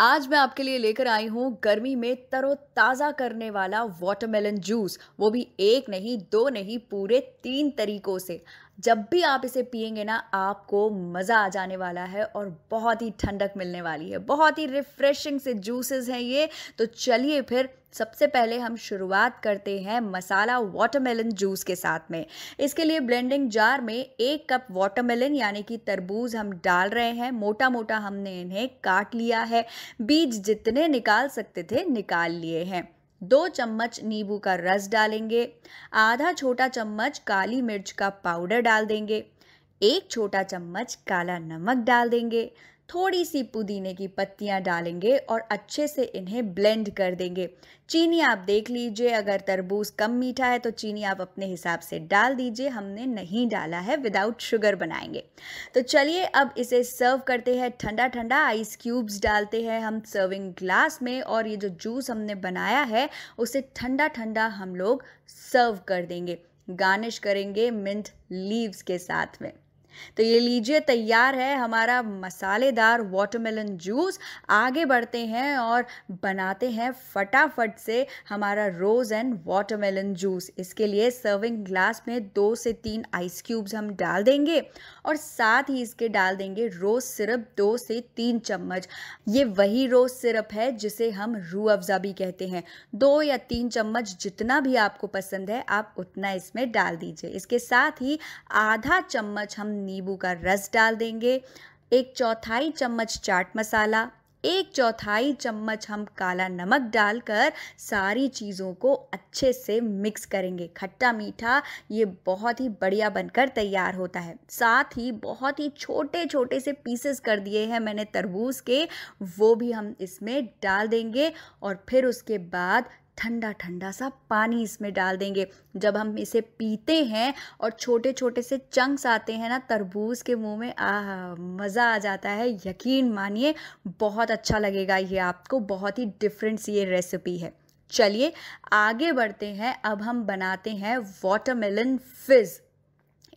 आज मैं आपके लिए लेकर आई हूँ गर्मी में तरोताज़ा करने वाला वाटरमेलन जूस वो भी एक नहीं दो नहीं पूरे तीन तरीकों से जब भी आप इसे पियेंगे ना आपको मज़ा आ जाने वाला है और बहुत ही ठंडक मिलने वाली है बहुत ही रिफ़्रेशिंग से जूसेस हैं ये तो चलिए फिर सबसे पहले हम शुरुआत करते हैं मसाला वाटरमेलन जूस के साथ में इसके लिए ब्लेंडिंग जार में एक कप वाटरमेलन यानी कि तरबूज हम डाल रहे हैं मोटा मोटा हमने इन्हें काट लिया है बीज जितने निकाल सकते थे निकाल लिए हैं दो चम्मच नींबू का रस डालेंगे आधा छोटा चम्मच काली मिर्च का पाउडर डाल देंगे एक छोटा चम्मच काला नमक डाल देंगे थोड़ी सी पुदीने की पत्तियां डालेंगे और अच्छे से इन्हें ब्लेंड कर देंगे चीनी आप देख लीजिए अगर तरबूज कम मीठा है तो चीनी आप अपने हिसाब से डाल दीजिए हमने नहीं डाला है विदाउट शुगर बनाएंगे तो चलिए अब इसे सर्व करते हैं ठंडा ठंडा आइस क्यूब्स डालते हैं हम सर्विंग ग्लास में और ये जो जूस हमने बनाया है उसे ठंडा ठंडा हम लोग सर्व कर देंगे गार्निश करेंगे मिंट लीव्स के साथ में तो ये लीजिए तैयार है हमारा मसालेदार वाटरमेलन जूस आगे बढ़ते हैं और बनाते हैं फटाफट से हमारा रोज़ एंड वाटरमेलन जूस इसके लिए सर्विंग ग्लास में दो से तीन आइस क्यूब्स हम डाल देंगे और साथ ही इसके डाल देंगे रोज़ सिरप दो से तीन चम्मच ये वही रोज़ सिरप है जिसे हम रू अफ़ज़ा भी कहते हैं दो या तीन चम्मच जितना भी आपको पसंद है आप उतना इसमें डाल दीजिए इसके साथ ही आधा चम्मच हम नींबू का रस डाल देंगे एक चौथाई चम्मच चाट मसाला एक चौथाई चम्मच हम काला नमक डालकर सारी चीज़ों को अच्छे से मिक्स करेंगे खट्टा मीठा ये बहुत ही बढ़िया बनकर तैयार होता है साथ ही बहुत ही छोटे छोटे से पीसेस कर दिए हैं मैंने तरबूज के वो भी हम इसमें डाल देंगे और फिर उसके बाद ठंडा ठंडा सा पानी इसमें डाल देंगे जब हम इसे पीते हैं और छोटे छोटे से चंक्स आते हैं ना तरबूज के मुंह में आ मज़ा आ जाता है यकीन मानिए बहुत अच्छा लगेगा ये आपको बहुत ही डिफरेंट सी ये रेसिपी है चलिए आगे बढ़ते हैं अब हम बनाते हैं वाटरमेलन फिज़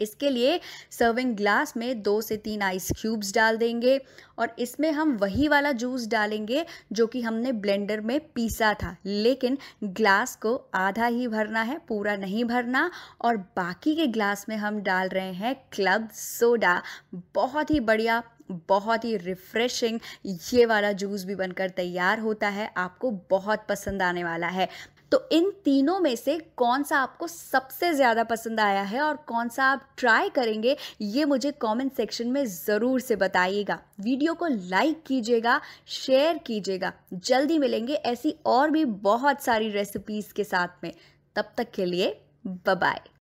इसके लिए सर्विंग ग्लास में दो से तीन आइस क्यूब्स डाल देंगे और इसमें हम वही वाला जूस डालेंगे जो कि हमने ब्लेंडर में पीसा था लेकिन ग्लास को आधा ही भरना है पूरा नहीं भरना और बाकी के ग्लास में हम डाल रहे हैं क्लब सोडा बहुत ही बढ़िया बहुत ही रिफ़्रेशिंग ये वाला जूस भी बनकर तैयार होता है आपको बहुत पसंद आने वाला है तो इन तीनों में से कौन सा आपको सबसे ज़्यादा पसंद आया है और कौन सा आप ट्राई करेंगे ये मुझे कमेंट सेक्शन में ज़रूर से बताइएगा वीडियो को लाइक कीजिएगा शेयर कीजिएगा जल्दी मिलेंगे ऐसी और भी बहुत सारी रेसिपीज़ के साथ में तब तक के लिए बाय